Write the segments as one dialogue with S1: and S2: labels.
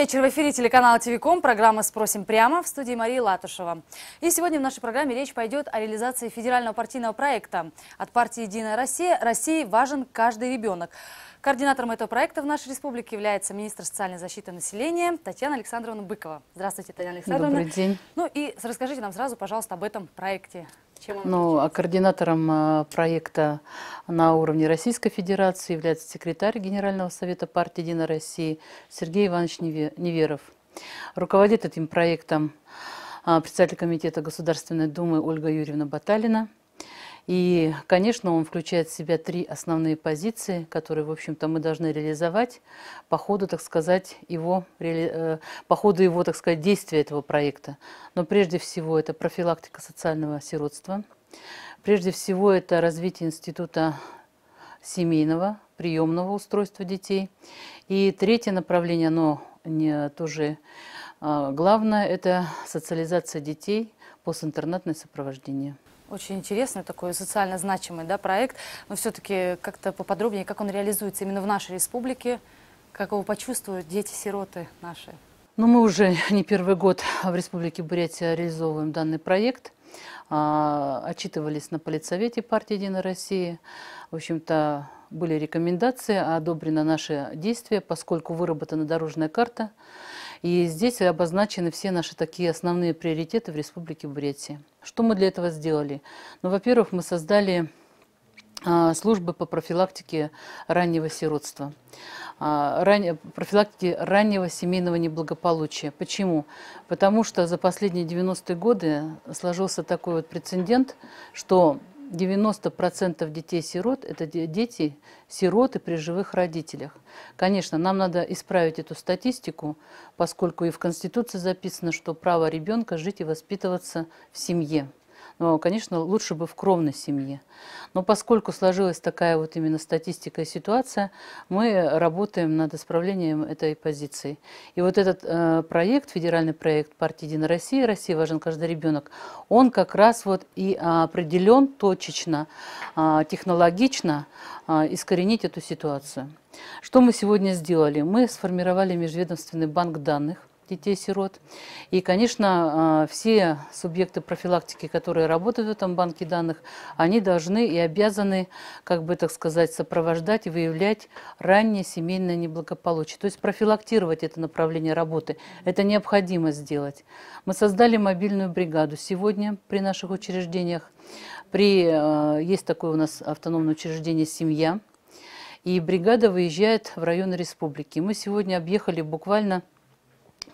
S1: вечер. В эфире телеканала ТВКом. Программа «Спросим прямо» в студии Марии Латушева. И сегодня в нашей программе речь пойдет о реализации федерального партийного проекта. От партии «Единая Россия» России важен каждый ребенок. Координатором этого проекта в нашей республике является министр социальной защиты населения Татьяна Александровна Быкова. Здравствуйте, Татьяна Александровна. Добрый день. Ну и расскажите нам сразу, пожалуйста, об этом проекте. Чем он ну,
S2: а координатором а, проекта на уровне Российской Федерации является секретарь Генерального совета партии «Единая России» Сергей Иванович Неверов. Руководит этим проектом а, председатель комитета Государственной Думы Ольга Юрьевна Баталина – и, конечно, он включает в себя три основные позиции, которые, в общем-то, мы должны реализовать по ходу, так сказать, его, э, по ходу его, так сказать, действия этого проекта. Но прежде всего это профилактика социального сиротства, прежде всего это развитие института семейного, приемного устройства детей. И третье направление, оно не, тоже а, главное, это социализация детей пос-интернатное сопровождение.
S1: Очень интересный
S2: такой социально
S1: значимый да, проект, но все-таки как-то поподробнее, как он реализуется именно в нашей республике, как его почувствуют дети-сироты наши.
S2: Ну мы уже не первый год в Республике Бурятия реализовываем данный проект. А, отчитывались на политсовете партии «Единой России». В общем-то, были рекомендации, одобрено наши действия, поскольку выработана дорожная карта – и здесь обозначены все наши такие основные приоритеты в Республике Бурятия. Что мы для этого сделали? Ну, во-первых, мы создали а, службы по профилактике раннего сиротства, а, профилактике раннего семейного неблагополучия. Почему? Потому что за последние 90-е годы сложился такой вот прецедент, что 90% детей-сирот – это дети, сироты при живых родителях. Конечно, нам надо исправить эту статистику, поскольку и в Конституции записано, что право ребенка жить и воспитываться в семье. Но, ну, конечно, лучше бы в кровной семье. Но поскольку сложилась такая вот именно статистика и ситуация, мы работаем над исправлением этой позиции. И вот этот э, проект, федеральный проект партии «Единая Россия», «Россия важен каждый ребенок», он как раз вот и определен точечно, э, технологично э, искоренить эту ситуацию. Что мы сегодня сделали? Мы сформировали межведомственный банк данных, детей-сирот. И, конечно, а, все субъекты профилактики, которые работают в этом банке данных, они должны и обязаны, как бы так сказать, сопровождать и выявлять раннее семейное неблагополучие. То есть профилактировать это направление работы. Это необходимо сделать. Мы создали мобильную бригаду сегодня при наших учреждениях. При, а, есть такое у нас автономное учреждение «Семья», и бригада выезжает в район республики. Мы сегодня объехали буквально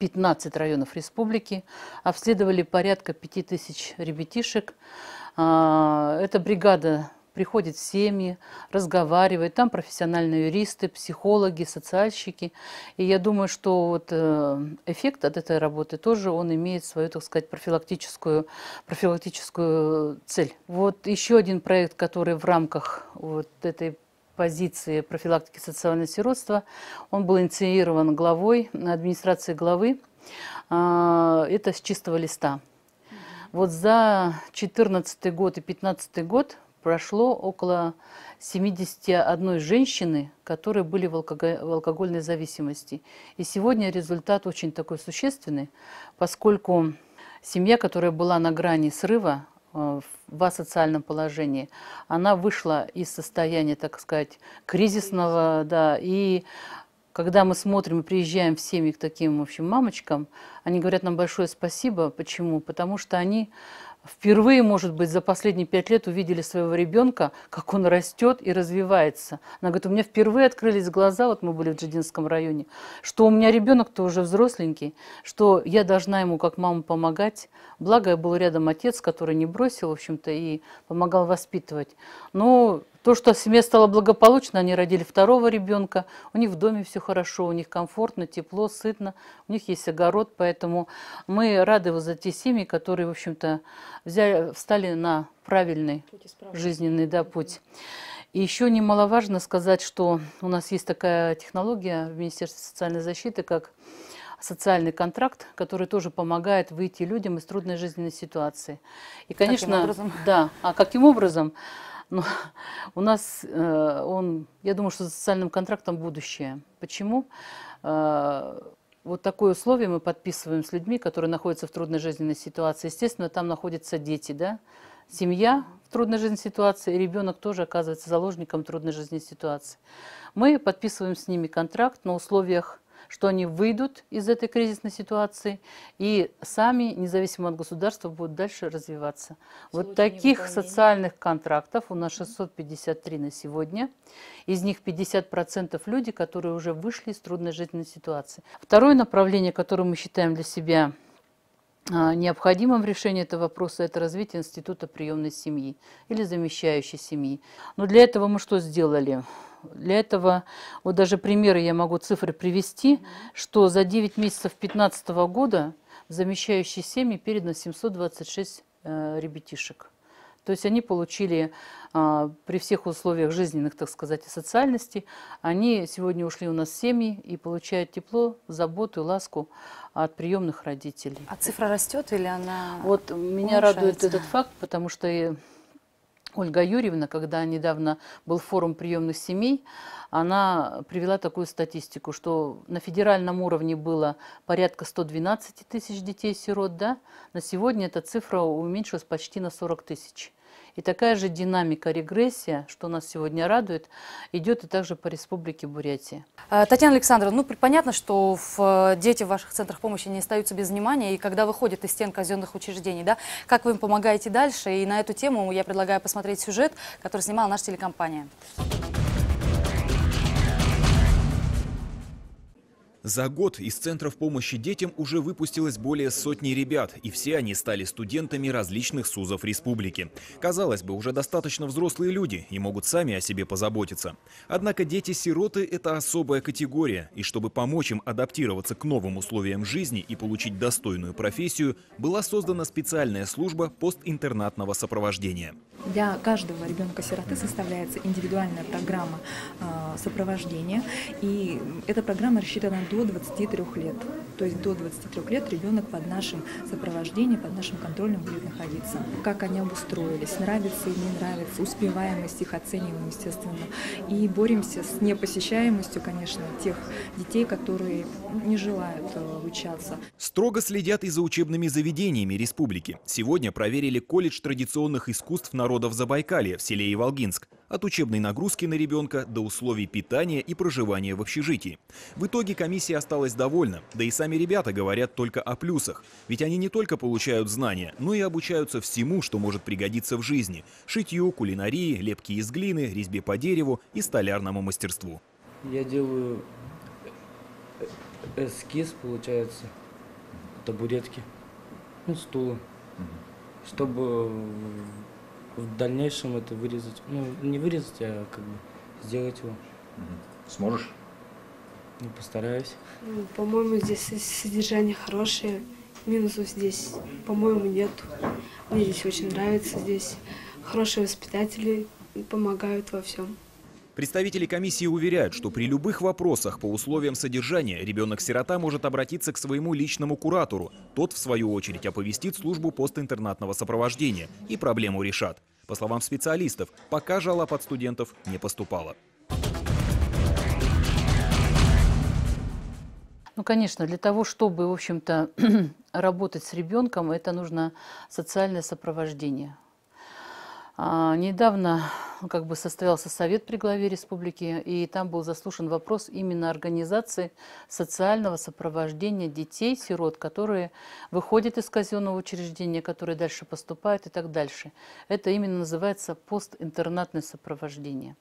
S2: 15 районов республики, обследовали порядка 5000 ребятишек. А, эта бригада приходит в семьи, разговаривает, там профессиональные юристы, психологи, социальщики. И я думаю, что вот э, эффект от этой работы тоже он имеет свою, так сказать, профилактическую, профилактическую цель. Вот еще один проект, который в рамках вот этой позиции профилактики социального сиротства. Он был инициирован главой администрации главы. А, это с чистого листа. Вот за 2014 год и 2015 год прошло около 71 женщины, которые были в, в алкогольной зависимости. И сегодня результат очень такой существенный, поскольку семья, которая была на грани срыва, Э, в асоциальном положении. Она вышла из состояния, так сказать, кризисного, да, и когда мы смотрим и приезжаем в семьи к таким, в общем, мамочкам, они говорят нам большое спасибо. Почему? Потому что они впервые, может быть, за последние пять лет увидели своего ребенка, как он растет и развивается. Она говорит, у меня впервые открылись глаза, вот мы были в Джидинском районе, что у меня ребенок-то уже взросленький, что я должна ему как мама помогать. Благо, я был рядом отец, который не бросил, в общем-то, и помогал воспитывать. Но то, что семье стало благополучно, они родили второго ребенка, у них в доме все хорошо, у них комфортно, тепло, сытно, у них есть огород, поэтому мы рады за те семьи, которые, в общем-то, взяли, встали на правильный жизненный да, путь. И еще немаловажно сказать, что у нас есть такая технология в Министерстве социальной защиты, как социальный контракт, который тоже помогает выйти людям из трудной жизненной ситуации. И, конечно, каким образом? да, а каким образом? Но ну, у нас э, он, я думаю, что социальным контрактом будущее. Почему? Э, вот такое условие мы подписываем с людьми, которые находятся в трудной жизненной ситуации. Естественно, там находятся дети, да, семья в трудной жизненной ситуации, и ребенок тоже оказывается заложником трудной жизненной ситуации. Мы подписываем с ними контракт на условиях что они выйдут из этой кризисной ситуации и сами, независимо от государства, будут дальше развиваться. Сегодня вот таких социальных контрактов у нас 653 на сегодня. Из них 50% люди, которые уже вышли из трудной жизненной ситуации. Второе направление, которое мы считаем для себя а, необходимым в решении этого вопроса это развитие института приемной семьи или замещающей семьи. Но для этого мы что сделали? Для этого, вот даже примеры я могу цифры привести, что за 9 месяцев 2015 года в замещающие семьи передано 726 э, ребятишек. То есть они получили а, при всех условиях жизненных, так сказать, и социальности, они сегодня ушли у нас в семьи и получают тепло, заботу и ласку от приемных родителей. А цифра растет
S1: или она
S2: Вот меня радует этот факт, потому что Ольга Юрьевна, когда недавно был форум приемных семей, она привела такую статистику, что на федеральном уровне было порядка 112 тысяч детей-сирот, да? на сегодня эта цифра уменьшилась почти на 40 тысяч. И такая же динамика регрессия, что нас сегодня радует, идет и также по республике Бурятия.
S1: А, Татьяна Александровна, ну понятно, что в, э, дети в ваших центрах помощи не остаются без внимания, и когда выходят из стен казенных учреждений, да, как вы им помогаете дальше? И на эту тему я предлагаю посмотреть сюжет, который снимала наша телекомпания.
S3: За год из центров помощи детям уже выпустилось более сотни ребят, и все они стали студентами различных СУЗов республики. Казалось бы, уже достаточно взрослые люди и могут сами о себе позаботиться. Однако дети-сироты – это особая категория, и чтобы помочь им адаптироваться к новым условиям жизни и получить достойную профессию, была создана специальная служба постинтернатного сопровождения.
S1: Для каждого ребенка-сироты составляется индивидуальная программа а, сопровождения, и эта программа рассчитана до до 23 лет. То есть до 23 лет ребенок под нашим сопровождением, под нашим контролем будет находиться. Как они обустроились, нравится или не нравится, успеваемость их оцениваем, естественно. И боремся с непосещаемостью, конечно, тех детей, которые не желают обучаться. Э,
S3: Строго следят и за учебными заведениями республики. Сегодня проверили колледж традиционных искусств народов Забайкалья в селе Иволгинск. От учебной нагрузки на ребенка до условий питания и проживания в общежитии. В итоге комиссия осталась довольна, да и сами ребята говорят только о плюсах. Ведь они не только получают знания, но и обучаются всему, что может пригодиться в жизни. Шитью, кулинарии, лепки из глины, резьбе по дереву и столярному мастерству.
S2: Я делаю
S1: эскиз, получается, табуретки, ну, стула, чтобы в дальнейшем это вырезать. Ну, не вырезать, а как бы сделать его. Сможешь? Ну, постараюсь. Ну, по-моему, здесь содержание хорошее. Минусов здесь, по-моему, нет. Мне здесь очень нравится. Здесь хорошие воспитатели помогают во всем.
S3: Представители комиссии уверяют, что при любых вопросах по условиям содержания ребенок-сирота может обратиться к своему личному куратору. Тот, в свою очередь, оповестит службу постинтернатного сопровождения и проблему решат. По словам специалистов, пока жалоб от студентов не поступало.
S2: Ну, конечно, для того, чтобы, в общем-то, работать с ребенком, это нужно социальное сопровождение. А, недавно ну, как бы состоялся совет при главе республики, и там был заслушан вопрос именно организации социального сопровождения детей, сирот, которые выходят из казенного учреждения, которые дальше поступают и так дальше. Это именно называется постинтернатное сопровождение.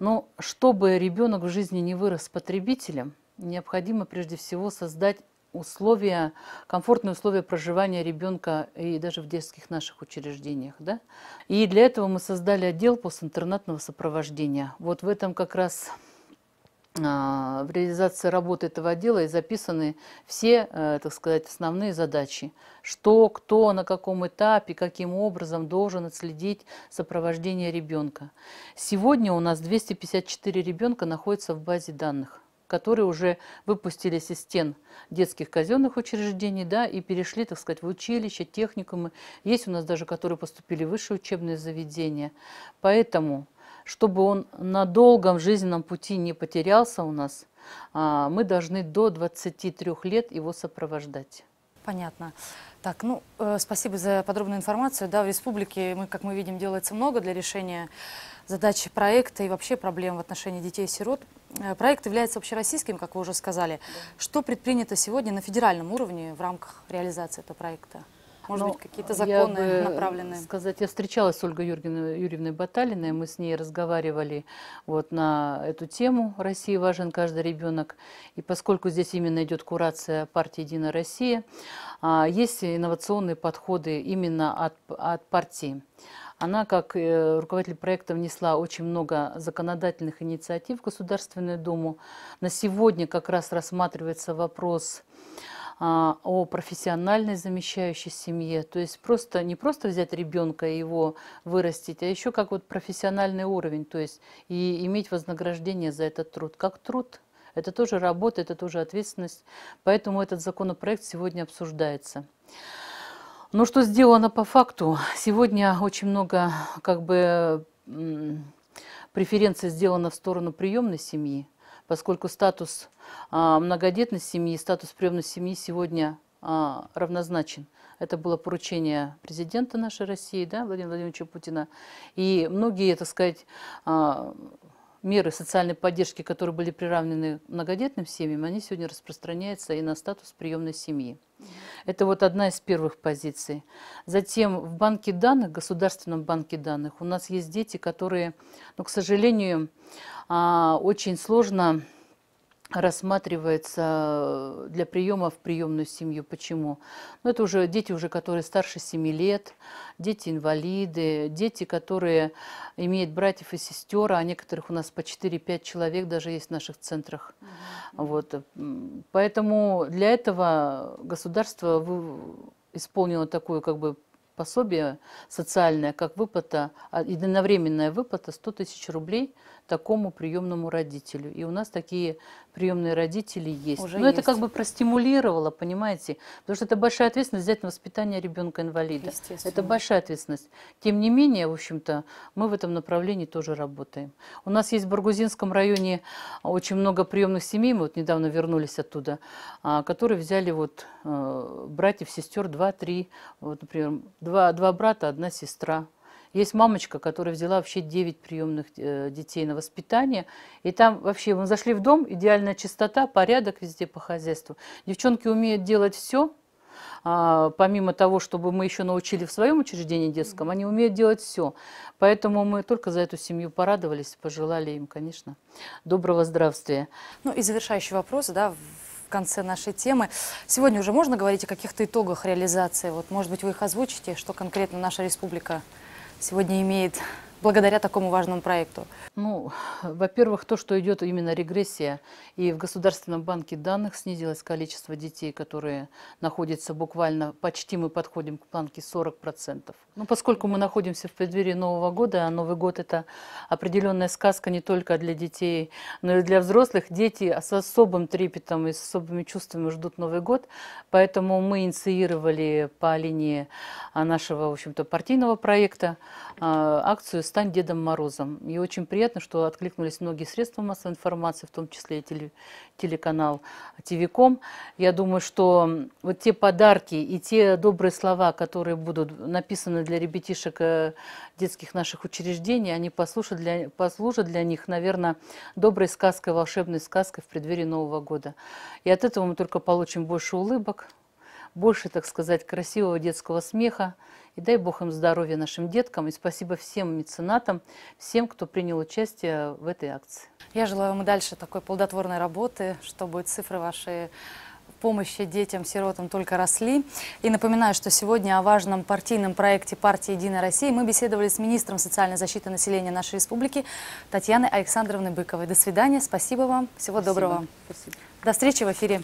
S2: Но ну, чтобы ребенок в жизни не вырос потребителем, необходимо прежде всего создать условия, комфортные условия проживания ребенка и даже в детских наших учреждениях. Да? И для этого мы создали отдел постинтернатного сопровождения. Вот в этом как раз а, в реализации работы этого отдела и записаны все, э, так сказать, основные задачи. Что, кто, на каком этапе, каким образом должен отследить сопровождение ребенка. Сегодня у нас 254 ребенка находятся в базе данных которые уже выпустились из стен детских казенных учреждений, да, и перешли, так сказать, в училища, техникумы. Есть у нас даже, которые поступили в высшие учебные заведения. Поэтому, чтобы он на долгом жизненном пути не потерялся у нас, а, мы должны до 23 лет его сопровождать.
S1: Понятно. Так, ну, э, спасибо за подробную информацию. Да, в республике, мы, как мы видим, делается много для решения задачи проекта и вообще проблем в отношении детей-сирот. Э, проект является общероссийским, как вы уже сказали. Да. Что предпринято сегодня на федеральном уровне в рамках реализации этого проекта?
S2: Может Но ну, быть, какие-то законы я бы направленные? сказать, я встречалась с Ольгой Юрьевной, Юрьевной Баталиной, мы с ней разговаривали вот на эту тему «России важен каждый ребенок». И поскольку здесь именно идет курация партии «Единая Россия», а, есть инновационные подходы именно от, от партии. Она, как э, руководитель проекта, внесла очень много законодательных инициатив в Государственную Думу. На сегодня как раз рассматривается вопрос а, о профессиональной замещающей семье. То есть просто не просто взять ребенка и его вырастить, а еще как вот профессиональный уровень, то есть и иметь вознаграждение за этот труд, как труд. Это тоже работа, это тоже ответственность. Поэтому этот законопроект сегодня обсуждается. Но ну, что сделано по факту? Сегодня очень много как бы преференций сделано в сторону приемной семьи поскольку статус а, многодетной семьи, статус приемной семьи сегодня а, равнозначен. Это было поручение президента нашей России, да, Владимира Владимировича Путина. И многие, так сказать, а, меры социальной поддержки, которые были приравнены многодетным семьям, они сегодня распространяются и на статус приемной семьи. Это вот одна из первых позиций. Затем в банке данных, Государственном банке данных, у нас есть дети, которые, ну, к сожалению, а, очень сложно рассматривается э, для приема в приемную семью. Почему? Ну, это уже дети, уже, которые старше 7 лет, дети-инвалиды, дети, которые имеют братьев и сестер, а некоторых у нас по 4-5 человек даже есть в наших центрах. Mm -hmm. вот. Э, поэтому для этого государство исполнило такую как бы пособие социальное, как выплата, а, единовременная выплата 100 тысяч рублей такому приемному родителю. И у нас такие приемные родители есть. Уже Но ну, есть. это как бы простимулировало, понимаете? Потому что это большая ответственность взять на воспитание ребенка-инвалида. Это большая ответственность. Тем не менее, в общем-то, мы в этом направлении тоже работаем. У нас есть в Баргузинском районе очень много приемных семей, мы вот недавно вернулись оттуда, а, которые взяли вот э, братьев, сестер, два-три, вот, например, два, два брата, одна сестра. Есть мамочка, которая взяла вообще 9 приемных э, детей на воспитание. И там вообще мы зашли в дом, идеальная чистота, порядок везде по хозяйству. Девчонки умеют делать все, а, помимо того, чтобы мы еще научили в своем учреждении детском, они умеют делать все. Поэтому мы только за эту семью порадовались, пожелали им, конечно, доброго здравствия. Ну и завершающий
S1: вопрос, да, в конце нашей темы. Сегодня уже можно говорить о каких-то итогах реализации? Вот, может быть, вы их озвучите, что конкретно наша республика сегодня имеет благодаря
S2: такому важному проекту? Ну, во-первых, то, что идет именно регрессия, и в Государственном банке данных снизилось количество детей, которые находятся буквально, почти мы подходим к планке 40%. Ну, поскольку мы находимся в преддверии Нового года, а Новый год – это определенная сказка не только для детей, но и для взрослых. Дети с особым трепетом и с особыми чувствами ждут Новый год, поэтому мы инициировали по линии нашего, в общем-то, партийного проекта а, акцию «Стань Дедом Морозом». И очень приятно, что откликнулись многие средства массовой информации, в том числе и телеканал «Тивиком». Я думаю, что вот те подарки и те добрые слова, которые будут написаны для ребятишек э, детских наших учреждений, они послушают для, послужат для них, наверное, доброй сказкой, волшебной сказкой в преддверии Нового года. И от этого мы только получим больше улыбок, больше, так сказать, красивого детского смеха. И дай Бог им здоровья нашим деткам. И спасибо всем меценатам, всем, кто принял участие в этой акции. Я желаю вам дальше такой плодотворной работы,
S1: чтобы цифры ваши помощи детям, сиротам только росли. И напоминаю, что сегодня о важном партийном проекте партии «Единая Россия» мы беседовали с министром социальной защиты населения нашей республики Татьяной Александровной Быковой. До свидания, спасибо вам, всего спасибо. доброго. Спасибо. До встречи в эфире.